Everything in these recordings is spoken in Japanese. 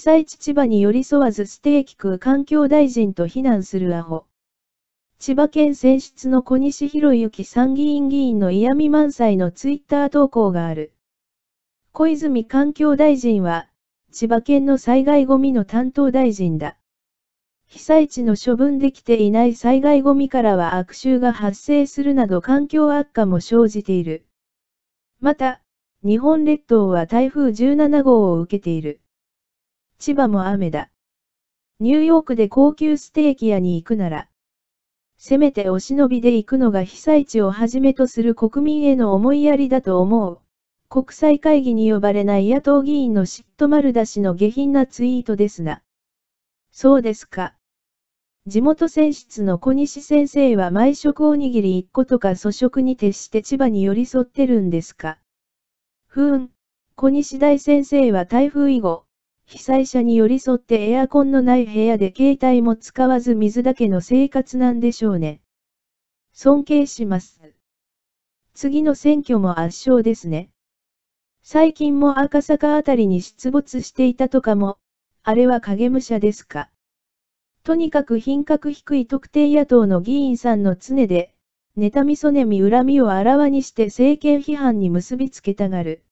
被災地千葉に寄り添わずステーキ食う環境大臣と非難するアホ。千葉県選出の小西博之参議院議員の嫌味満載のツイッター投稿がある。小泉環境大臣は、千葉県の災害ゴミの担当大臣だ。被災地の処分できていない災害ゴミからは悪臭が発生するなど環境悪化も生じている。また、日本列島は台風17号を受けている。千葉も雨だ。ニューヨークで高級ステーキ屋に行くなら、せめてお忍びで行くのが被災地をはじめとする国民への思いやりだと思う。国際会議に呼ばれない野党議員の嫉妬丸出しの下品なツイートですな。そうですか。地元選出の小西先生は毎食おにぎり1個とか粗食に徹して千葉に寄り添ってるんですか。ふーん、小西大先生は台風以後、被災者に寄り添ってエアコンのない部屋で携帯も使わず水だけの生活なんでしょうね。尊敬します。次の選挙も圧勝ですね。最近も赤坂あたりに出没していたとかも、あれは影武者ですか。とにかく品格低い特定野党の議員さんの常で、妬みそねみ恨みをあらわにして政権批判に結びつけたがる。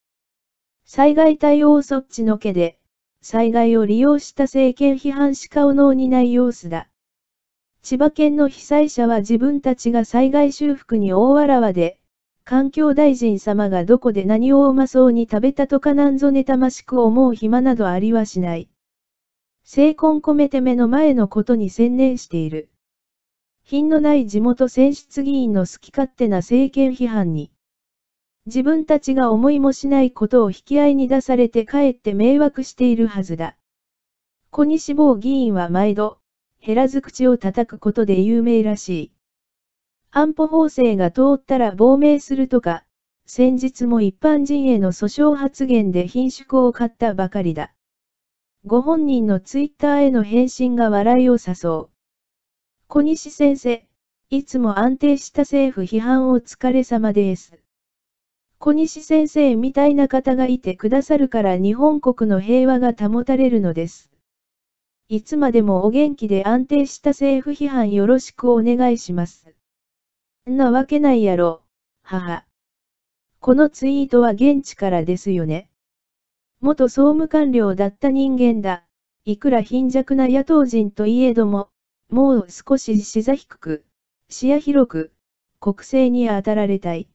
災害対応措置のけで、災害を利用した政権批判しかお能にない様子だ。千葉県の被災者は自分たちが災害修復に大わらわで、環境大臣様がどこで何をうまそうに食べたとかなんぞ妬ましく思う暇などありはしない。聖魂込めて目の前のことに専念している。品のない地元選出議員の好き勝手な政権批判に。自分たちが思いもしないことを引き合いに出されてかえって迷惑しているはずだ。小西坊議員は毎度、減らず口を叩くことで有名らしい。安保法制が通ったら亡命するとか、先日も一般人への訴訟発言で貧縮を買ったばかりだ。ご本人のツイッターへの返信が笑いを誘う。小西先生、いつも安定した政府批判お疲れ様です。小西先生みたいな方がいてくださるから日本国の平和が保たれるのです。いつまでもお元気で安定した政府批判よろしくお願いします。んなわけないやろ、母。このツイートは現地からですよね。元総務官僚だった人間だ。いくら貧弱な野党人といえども、もう少し視座低く、視野広く、国政に当たられたい。